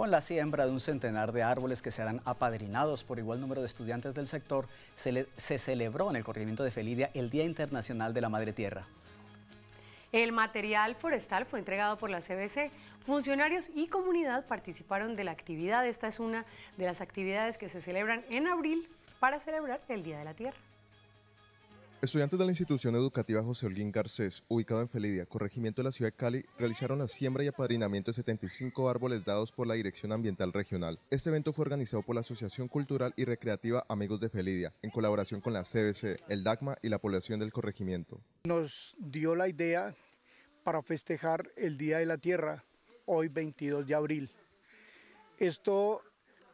Con la siembra de un centenar de árboles que serán apadrinados por igual número de estudiantes del sector, se, celebró en el corrimiento de Felidia el Día Internacional de la Madre Tierra. El material forestal fue entregado por la CBC. Funcionarios y comunidad participaron de la actividad. Esta es una de las actividades que se celebran en abril para celebrar el Día de la Tierra. Estudiantes de la institución educativa José Holguín Garcés, ubicado en Felidia, corregimiento de la ciudad de Cali, realizaron la siembra y apadrinamiento de 75 árboles dados por la Dirección Ambiental Regional. Este evento fue organizado por la Asociación Cultural y Recreativa Amigos de Felidia, en colaboración con la CBC, el DACMA y la población del corregimiento. Nos dio la idea para festejar el Día de la Tierra, hoy 22 de abril. Esto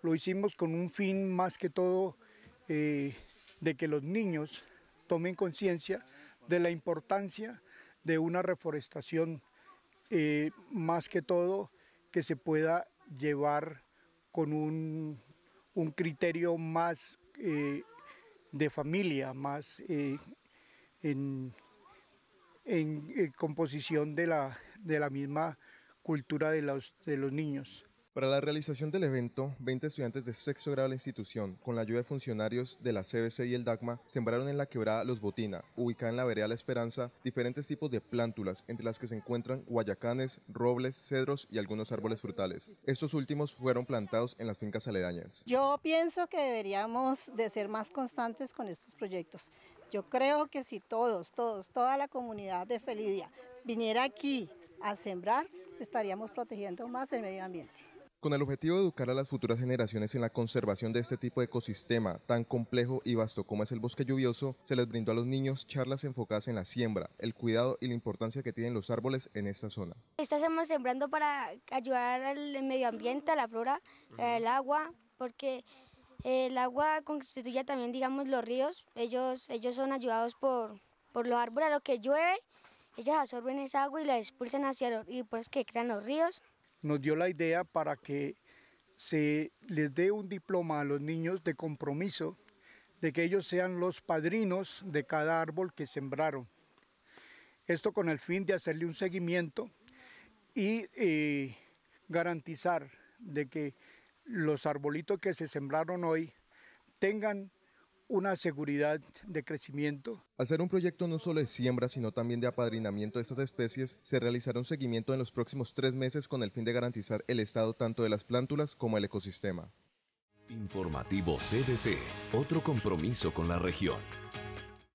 lo hicimos con un fin más que todo eh, de que los niños tomen conciencia de la importancia de una reforestación eh, más que todo que se pueda llevar con un, criterio más eh, de familia, más eh, en, composición de la, misma cultura de los niños. Para la realización del evento, 20 estudiantes de sexto grado de la institución, con la ayuda de funcionarios de la CBC y el DACMA, sembraron en la quebrada Los Botina, ubicada en la vereda La Esperanza, diferentes tipos de plántulas, entre las que se encuentran guayacanes, robles, cedros y algunos árboles frutales. Estos últimos fueron plantados en las fincas aledañas. Yo pienso que deberíamos de ser más constantes con estos proyectos. Yo creo que si todos, todos, toda la comunidad de Felidia viniera aquí a sembrar, estaríamos protegiendo más el medio ambiente. Con el objetivo de educar a las futuras generaciones en la conservación de este tipo de ecosistema tan complejo y vasto como es el bosque lluvioso, se les brindó a los niños charlas enfocadas en la siembra, el cuidado y la importancia que tienen los árboles en esta zona. Esta estamos sembrando para ayudar al medio ambiente, a la flora, al agua, porque el agua constituye también, digamos, los ríos. Ellos, ellos son ayudados por, los árboles, a lo que llueve, ellos absorben esa agua y la expulsan hacia los, ríos, pues que crean los ríos nos dio la idea para que se les dé un diploma a los niños de compromiso de que ellos sean los padrinos de cada árbol que sembraron. Esto con el fin de hacerle un seguimiento y eh, garantizar de que los arbolitos que se sembraron hoy tengan una seguridad de crecimiento. Al ser un proyecto no solo de siembra, sino también de apadrinamiento de estas especies, se realizará un seguimiento en los próximos tres meses con el fin de garantizar el estado tanto de las plántulas como el ecosistema. Informativo CDC, otro compromiso con la región.